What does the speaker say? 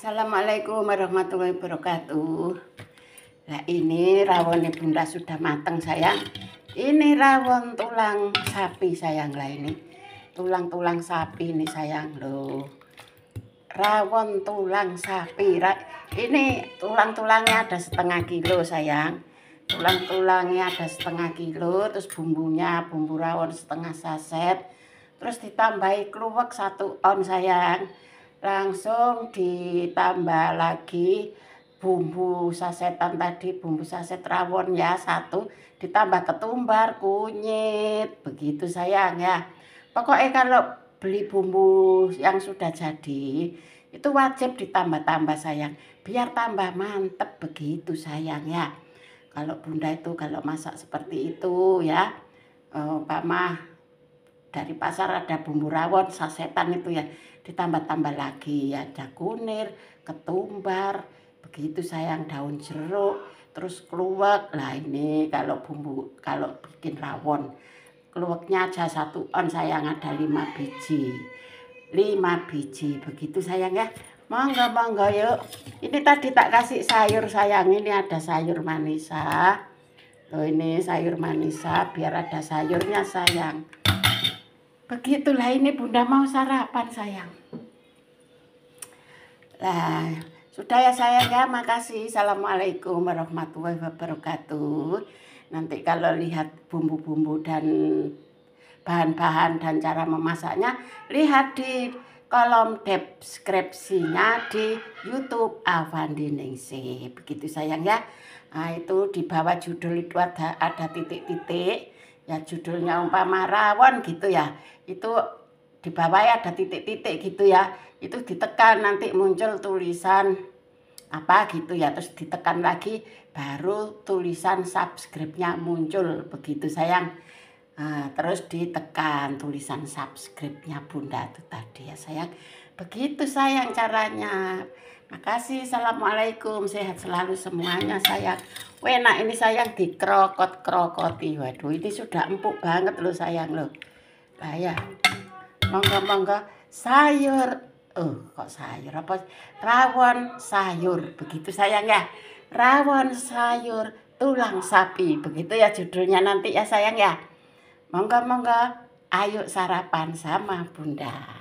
Assalamualaikum warahmatullahi wabarakatuh. Nah ini rawonnya bunda sudah matang sayang. Ini rawon tulang sapi sayang lah ini. Tulang-tulang sapi ini sayang loh. Rawon tulang sapi. Ini tulang-tulangnya ada setengah kilo sayang. Tulang-tulangnya ada setengah kilo. Terus bumbunya bumbu rawon setengah saset. Terus ditambahi keluwek satu on sayang langsung ditambah lagi bumbu sasetan tadi bumbu saset rawon ya satu ditambah ketumbar kunyit begitu sayang ya pokoknya kalau beli bumbu yang sudah jadi itu wajib ditambah-tambah sayang biar tambah mantep begitu sayang ya kalau bunda itu kalau masak seperti itu ya pak eh, umpama dari pasar ada bumbu rawon, sasetan itu ya ditambah-tambah lagi ya ada kunir, ketumbar, begitu sayang daun jeruk, terus keluak. Lah ini kalau bumbu kalau bikin rawon keluaknya aja satu on sayang ada lima biji. lima biji begitu sayang ya. Monggo monggo yuk. Ini tadi tak kasih sayur sayang ini ada sayur manisa. Loh ini sayur manisa biar ada sayurnya sayang. Begitulah ini Bunda mau sarapan sayang. Lah, sudah ya sayang ya, makasih. Assalamualaikum warahmatullahi wabarakatuh. Nanti kalau lihat bumbu-bumbu dan bahan-bahan dan cara memasaknya, lihat di kolom deskripsinya di YouTube Avandi Ningsih. Begitu sayang ya. Nah, itu di bawah judul itu ada ada titik-titik ya judulnya umpama rawon gitu ya itu di bawah ya ada titik-titik gitu ya itu ditekan nanti muncul tulisan apa gitu ya terus ditekan lagi baru tulisan subscribe-nya muncul begitu sayang Ah, terus ditekan tulisan subscribe-nya Bunda itu tadi ya sayang. Begitu sayang caranya. Makasih. Assalamualaikum. Sehat selalu semuanya sayang. Wena ini sayang dikrokot-krokoti. Waduh ini sudah empuk banget loh sayang loh. Lah ya. Monggo-monggo sayur. Oh kok sayur apa? Rawon sayur. Begitu sayang ya. Rawon sayur tulang sapi. Begitu ya judulnya nanti ya sayang ya. Monggo-monggo, ayo sarapan sama Bunda.